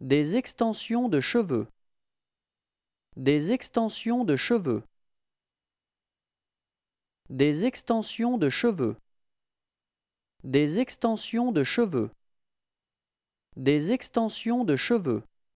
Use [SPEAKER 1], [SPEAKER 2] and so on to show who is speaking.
[SPEAKER 1] Des extensions de cheveux. Des extensions de cheveux. Des extensions de cheveux. Des extensions de cheveux. Des extensions de cheveux.